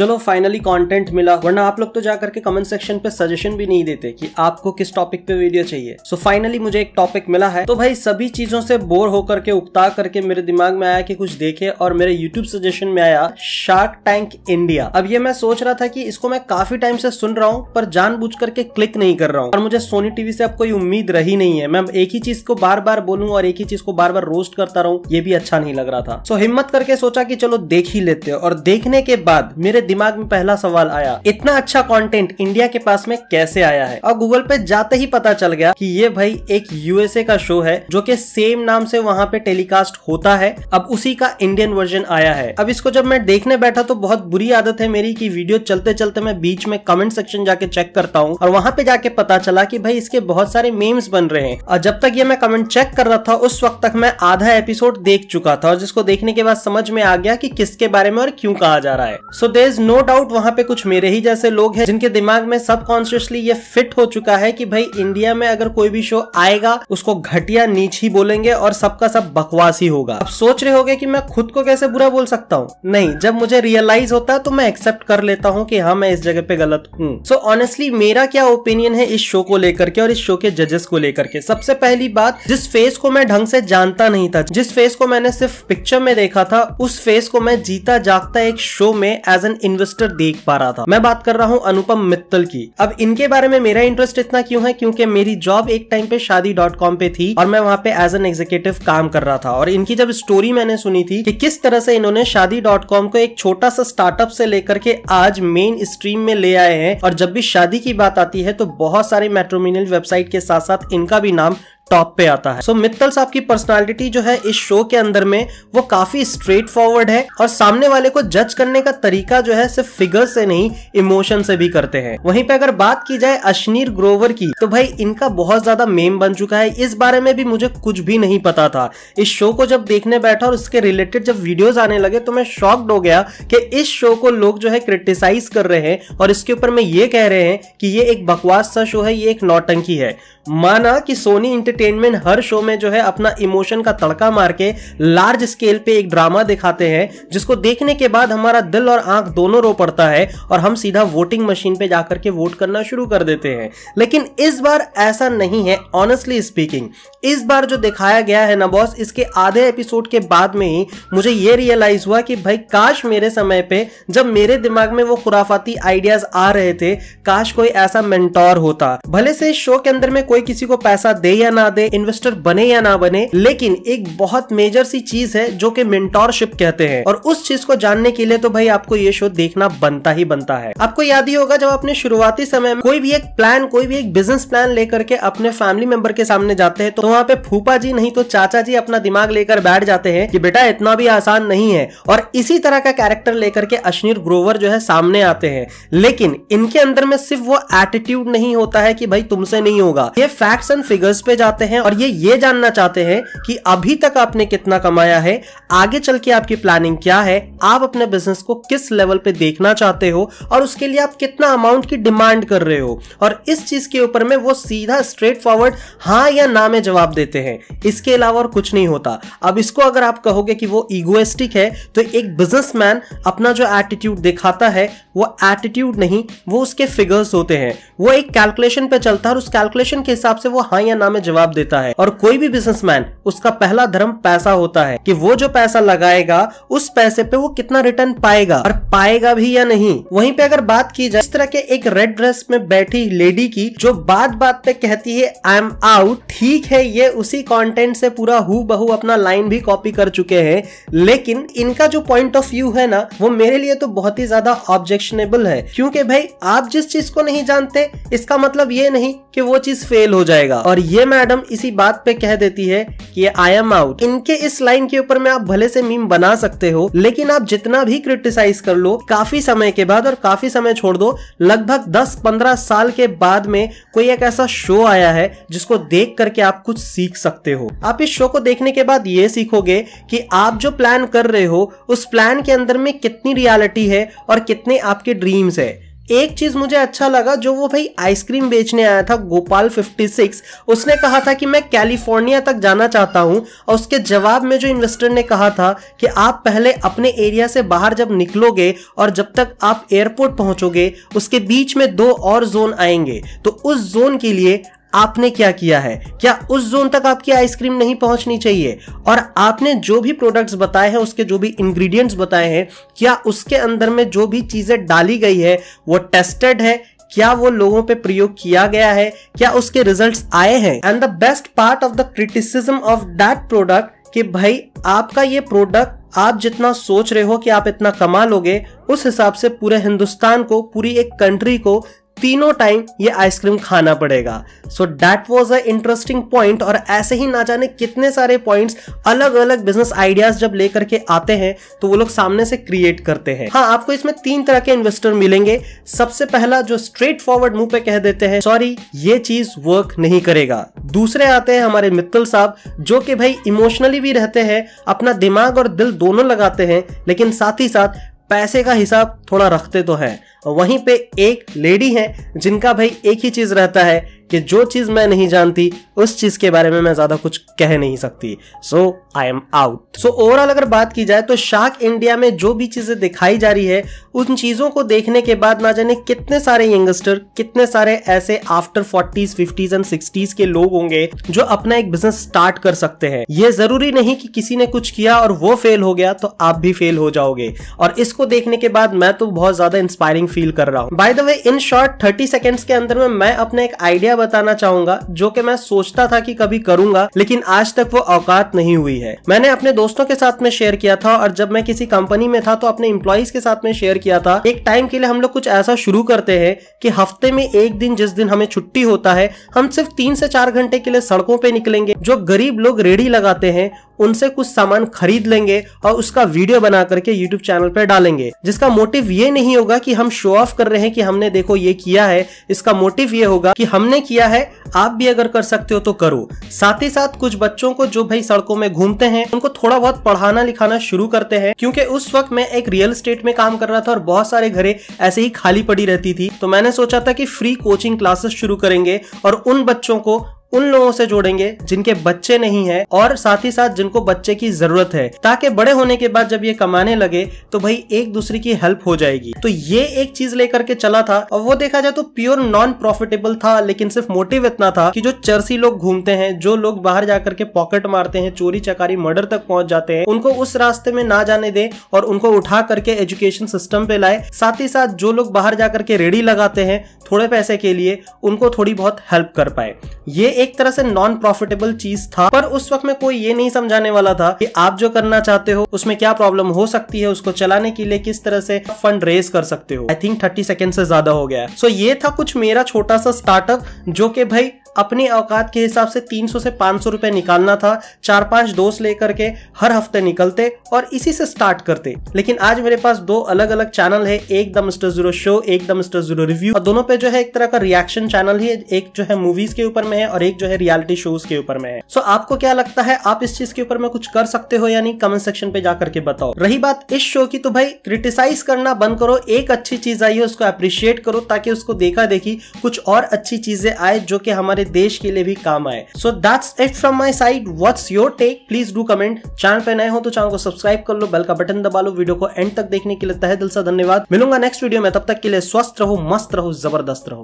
चलो finally content मिला वरना आप लोग तो जाकर के कमेंट सेक्शन पे सजेशन भी नहीं देते कि आपको किस टॉपिक पे वीडियो चाहिए सो so फाइनली मुझे एक टॉपिक मिला है तो भाई सभी चीजों से बोर होकर के उकता करके मेरे दिमाग में आया कि कुछ देखे और मेरे यूट्यूब सजेशन में आया शार्क टैंक इंडिया अब ये मैं सोच रहा था की इसको मैं काफी टाइम से सुन रहा हूँ पर जान करके क्लिक नहीं कर रहा हूँ और मुझे सोनी टीवी से अब कोई उम्मीद रही नहीं है मैं एक ही चीज को बार बार बोलूँ और एक ही चीज को बार बार रोस्ट करता रहूँ ये भी अच्छा नहीं लग रहा था सो हिम्मत करके सोचा की चलो देख ही लेते और देखने के बाद मेरे दिमाग में पहला सवाल आया इतना अच्छा कंटेंट इंडिया के पास में कैसे आया है और गूगल पे जाते ही पता चल गया कि ये भाई एक यूएसए का शो है जो कि सेम नाम से वहाँ पे टेलीकास्ट होता है अब उसी का इंडियन वर्जन आया है अब इसको जब मैं देखने बैठा तो बहुत बुरी आदत है मेरी की वीडियो चलते चलते मैं बीच में कमेंट सेक्शन जाके चेक करता हूँ और वहाँ पे जाके पता चला की भाई इसके बहुत सारे मेम्स बन रहे हैं और जब तक ये मैं कमेंट चेक कर रहा था उस वक्त तक मैं आधा एपिसोड देख चुका था और जिसको देखने के बाद समझ में आ गया कि किसके बारे में और क्यों कहा जा रहा है so there is no doubt वहां पे कुछ मेरे ही जैसे लोग हैं जिनके दिमाग में सबकॉन्शियसली ये फिट हो चुका है कि भाई इंडिया में अगर कोई भी शो आएगा उसको घटिया नीच ही बोलेंगे और सबका सब बकवास ही होगा अब सोच रहे होगे कि मैं खुद को कैसे बुरा बोल सकता हूँ नहीं जब मुझे रियलाइज होता है तो मैं एक्सेप्ट कर लेता हूँ कि हाँ मैं इस जगह पे गलत हूँ सो ऑनेस्टली मेरा क्या ओपिनियन है इस शो को लेकर के और इस शो के जजेस को लेकर के सबसे पहली बात जिस फेस को मैं ढंग से जानता नहीं था जिस फेस को मैंने सिर्फ पिक्चर में देखा था उस फेस को मैं जीता जागता एक शो में एज एन इन्वेस्टर देख पा रहा था मैं बात कर रहा हूँ अनुपम मित्तल की अब इनके बारे में मेरा इंटरेस्ट इतना क्यों है क्योंकि मेरी जॉब एक टाइम पे शादी डॉट कॉम पे थी और मैं वहाँ पे एज एन एग्जीक्यूटिव काम कर रहा था और इनकी जब स्टोरी मैंने सुनी थी कि किस तरह से इन्होंने शादी डॉट कॉम को एक छोटा सा स्टार्टअप से लेकर के आज मेन स्ट्रीम में ले आए हैं और जब भी शादी की बात आती है तो बहुत सारे मेट्रोमिनियल वेबसाइट के साथ साथ इनका भी नाम टॉप पे आता है सो so, मित्तल साहब की पर्सनालिटी जो है इस शो के अंदर में वो काफी स्ट्रेट फॉरवर्ड है और सामने वाले को जज करने का तरीका जो है सिर्फ फिगर से नहीं इमोशन से भी करते हैं वहीं पे अगर बात की जाए अश्नीर ग्रोवर की तो भाई इनका बहुत ज्यादा मेम बन चुका है इस बारे में भी मुझे कुछ भी नहीं पता था इस शो को जब देखने बैठा और उसके रिलेटेड जब वीडियोज आने लगे तो मैं शॉक्ड हो गया कि इस शो को लोग जो है क्रिटिसाइज कर रहे हैं और इसके ऊपर में ये कह रहे हैं कि ये एक बकवास सा शो है ये एक नौटंकी है माना कि सोनी इंटरटेन एंटरटेनमेंट हर शो में जो है अपना इमोशन का तड़का मार के लार्ज स्केल पे एक ड्रामा दिखाते हैं जिसको देखने के बाद हमारा दिल और आंख दोनों रो पड़ता है और हम सीधा वोटिंग मशीन पे जाकर के वोट करना शुरू कर देते हैं लेकिन इस बार ऐसा नहीं है ऑनेस्टली स्पीकिंग इस बार जो दिखाया गया है ना बॉस इसके आधे एपिसोड के बाद में ही मुझे ये रियलाइज हुआ कि भाई काश मेरे समय पे जब मेरे दिमाग में वो खुराफाती आइडियाज आ रहे थे काश कोई ऐसा मेंटोर होता भले से इस शो के अंदर में कोई किसी को पैसा दे या ना बता दे इन्वेस्टर बने या ना बने लेकिन एक बहुत मेजर सी चीज है जो कि मेंटोरशिप कहते हैं और उस चीज को जानने के लिए तो भाई आपको ये शो देखना बनता ही बनता है आपको याद ही होगा जब अपने शुरुआती समय में कोई भी एक प्लान कोई भी एक बिजनेस प्लान लेकर के अपने फैमिली मेंबर के सामने जाते हैं तो वहाँ पे फूफा जी नहीं तो चाचा जी अपना दिमाग लेकर बैठ जाते हैं कि बेटा इतना भी आसान नहीं है और इसी तरह का कैरेक्टर लेकर के अश्नीर ग्रोवर जो है सामने आते हैं लेकिन इनके अंदर में सिर्फ वो एटीट्यूड नहीं होता है कि भाई तुमसे नहीं होगा ये फैक्ट्स एंड फिगर्स पे जा चाहते हैं और ये ये जानना चाहते हैं कि अभी तक आपने कितना कमाया है आगे चल के आपकी प्लानिंग क्या है आप अपने बिजनेस को किस लेवल पे देखना चाहते हो और उसके लिए आप कितना अमाउंट की डिमांड कर रहे हो और इस चीज के ऊपर में वो सीधा स्ट्रेट फॉरवर्ड हाँ या ना में जवाब देते हैं इसके अलावा और कुछ नहीं होता अब इसको अगर आप कहोगे कि वो ईगोइस्टिक है तो एक बिजनेसमैन अपना जो एटीट्यूड दिखाता है वो एटीट्यूड नहीं वो उसके फिगर्स होते हैं वो एक कैलकुलेशन पे चलता है और उस कैलकुलेशन के हिसाब से वो हाँ या ना में जवाब जवाब देता है और कोई भी बिजनेसमैन उसका पहला धर्म पैसा होता है कि वो जो पैसा लगाएगा उस पैसे पे वो कितना रिटर्न पाएगा और पाएगा भी या नहीं वहीं पे अगर बात की जाए इस तरह के एक रेड ड्रेस में बैठी लेडी की जो बात बात पे कहती है आई एम आउट ठीक है ये उसी कॉन्टेंट से पूरा हु बहु अपना लाइन भी कॉपी कर चुके हैं लेकिन इनका जो पॉइंट ऑफ व्यू है ना वो मेरे लिए तो बहुत ही ज्यादा ऑब्जेक्शनेबल है क्योंकि भाई आप जिस चीज को नहीं जानते इसका मतलब ये नहीं कि वो चीज फेल हो जाएगा और ये मैडम मैडम इसी बात पे कह देती है कि आई एम आउट इनके इस लाइन के ऊपर में आप भले से मीम बना सकते हो लेकिन आप जितना भी क्रिटिसाइज कर लो काफी समय के बाद और काफी समय छोड़ दो लगभग 10-15 साल के बाद में कोई एक ऐसा शो आया है जिसको देख करके आप कुछ सीख सकते हो आप इस शो को देखने के बाद ये सीखोगे कि आप जो प्लान कर रहे हो उस प्लान के अंदर में कितनी रियालिटी है और कितने आपके ड्रीम्स है एक चीज मुझे अच्छा लगा जो वो भाई आइसक्रीम बेचने आया था गोपाल 56 उसने कहा था कि मैं कैलिफोर्निया तक जाना चाहता हूँ और उसके जवाब में जो इन्वेस्टर ने कहा था कि आप पहले अपने एरिया से बाहर जब निकलोगे और जब तक आप एयरपोर्ट पहुंचोगे उसके बीच में दो और जोन आएंगे तो उस जोन के लिए आपने क्या किया है क्या उस जोन तक आपकी आइसक्रीम नहीं पहुंचनी चाहिए और आपने जो भी प्रोडक्ट्स बताए हैं उसके जो भी इंग्रेडिएंट्स बताए हैं क्या उसके अंदर में जो भी चीज़ें डाली गई है वो टेस्टेड है क्या वो लोगों पे प्रयोग किया गया है क्या उसके रिजल्ट्स आए हैं and the best part of the criticism of that product कि भाई आपका ये प्रोडक्ट आप जितना सोच रहे हो कि आप इतना कमा लोगे उस हिसाब से पूरे हिंदुस्तान को पूरी एक कंट्री को तीनों टाइम ये आइसक्रीम खाना पड़ेगा so that was a interesting point और ऐसे ही ना जाने कितने सारे पॉइंट्स अलग अलग बिजनेस आइडियाज जब लेकर के आते हैं तो वो लोग सामने से क्रिएट करते हैं हाँ आपको इसमें तीन तरह के इन्वेस्टर मिलेंगे सबसे पहला जो स्ट्रेट फॉरवर्ड मुंह पे कह देते हैं सॉरी ये चीज वर्क नहीं करेगा दूसरे आते हैं हमारे मित्तल साहब जो कि भाई इमोशनली भी रहते हैं अपना दिमाग और दिल दोनों लगाते हैं लेकिन साथ ही साथ पैसे का हिसाब थोड़ा रखते तो है वहीं पे एक लेडी है जिनका भाई एक ही चीज़ रहता है कि जो चीज़ मैं नहीं जानती उस चीज़ के बारे में मैं ज़्यादा कुछ कह नहीं सकती so I am out so overall अगर बात की जाए तो शार्क इंडिया में जो भी चीज़ें दिखाई जा रही है उन चीज़ों को देखने के बाद ना जाने कितने सारे यंगस्टर कितने सारे ऐसे after forties fifties and sixties के लोग होंगे जो अपना एक बिजनेस स्टार्ट कर सकते हैं ये जरूरी नहीं कि किसी ने कुछ किया और वो फेल हो गया तो आप भी फेल हो जाओगे और इसको देखने के बाद मैं तो बहुत ज़्यादा इंस्पायरिंग फील कर रहा हूँ by the way in short thirty seconds के अंदर में मैं अपने एक आइडिया बताना चाहूंगा जो कि मैं सोचता था कि कभी करूंगा लेकिन आज तक वो औकात नहीं हुई है मैंने अपने दोस्तों के साथ में शेयर किया था और जब मैं किसी कंपनी में था तो अपने इम्प्लॉज के साथ में शेयर किया था एक टाइम के लिए हम लोग कुछ ऐसा शुरू करते हैं कि हफ्ते में एक दिन जिस दिन हमें छुट्टी होता है हम सिर्फ तीन से चार घंटे के लिए सड़कों पे निकलेंगे जो गरीब लोग रेडी लगाते हैं उनसे कुछ सामान खरीद लेंगे और उसका वीडियो बना करके यूट्यूब चैनल पर डालेंगे जिसका मोटिव ये नहीं होगा कि हम शो ऑफ कर रहे हैं कि हमने देखो ये किया है इसका मोटिव ये होगा कि हमने किया है आप भी अगर कर सकते हो तो करो साथ ही साथ कुछ बच्चों को जो भाई सड़कों में घूमते हैं उनको थोड़ा बहुत पढ़ाना लिखाना शुरू करते हैं क्योंकि उस वक्त मैं एक रियल स्टेट में काम कर रहा था और बहुत सारे घरे ऐसे ही खाली पड़ी रहती थी तो मैंने सोचा था कि फ्री कोचिंग क्लासेस शुरू करेंगे और उन बच्चों को उन लोगों से जोड़ेंगे जिनके बच्चे नहीं है और साथ ही साथ जिनको बच्चे की जरूरत है ताकि बड़े होने के बाद जब ये कमाने लगे तो भाई एक दूसरे की हेल्प हो जाएगी तो ये एक चीज लेकर के चला था और वो देखा जाए तो प्योर नॉन प्रॉफिटेबल था लेकिन सिर्फ मोटिव इतना था कि जो चर्सी लोग घूमते हैं जो लोग बाहर जाकर के पॉकेट मारते हैं चोरी चकारी मर्डर तक पहुंच जाते हैं उनको उस रास्ते में ना जाने दे और उनको उठा करके एजुकेशन सिस्टम पे लाए साथ ही साथ जो लोग बाहर जाकर के रेडी लगाते हैं थोड़े पैसे के लिए उनको थोड़ी बहुत हेल्प कर पाए ये एक तरह से नॉन प्रॉफिटेबल चीज था पर उस वक्त में कोई ये नहीं समझाने वाला था कि आप जो करना चाहते हो उसमें क्या प्रॉब्लम हो सकती है उसको चलाने के लिए किस तरह से फंड रेज कर सकते हो आई थिंक थर्टी सेकेंड से ज्यादा हो गया सो so, ये था कुछ मेरा छोटा सा स्टार्टअप जो कि भाई अपनी औकात के हिसाब से 300 से 500 रुपए निकालना था चार पांच दोस्त लेकर के हर हफ्ते निकलते और इसी से स्टार्ट करते लेकिन आज मेरे पास दो अलग अलग चैनल है एक द मिस्टर जीरो शो एक द मिस्टर जीरो रिव्यू और दोनों पे जो है एक तरह का रिएक्शन चैनल ही एक जो है मूवीज के ऊपर में है और एक ब्रेक जो है रियलिटी शोज के ऊपर में है सो so, आपको क्या लगता है आप इस चीज के ऊपर में कुछ कर सकते हो या नहीं कमेंट सेक्शन पे जाकर के बताओ रही बात इस शो की तो भाई क्रिटिसाइज करना बंद करो एक अच्छी चीज आई है उसको अप्रिशिएट करो ताकि उसको देखा देखी कुछ और अच्छी चीजें आए जो कि हमारे देश के लिए भी काम आए so that's it from my side what's your take please do comment channel पे नए हो तो चैनल को सब्सक्राइब कर लो बेल का बटन दबा लो वीडियो को एंड तक देखने के लिए तहे दिल से धन्यवाद मिलूंगा नेक्स्ट वीडियो में तब तक के लिए स्वस्थ रहो मस्त रहो जबरदस्त रहो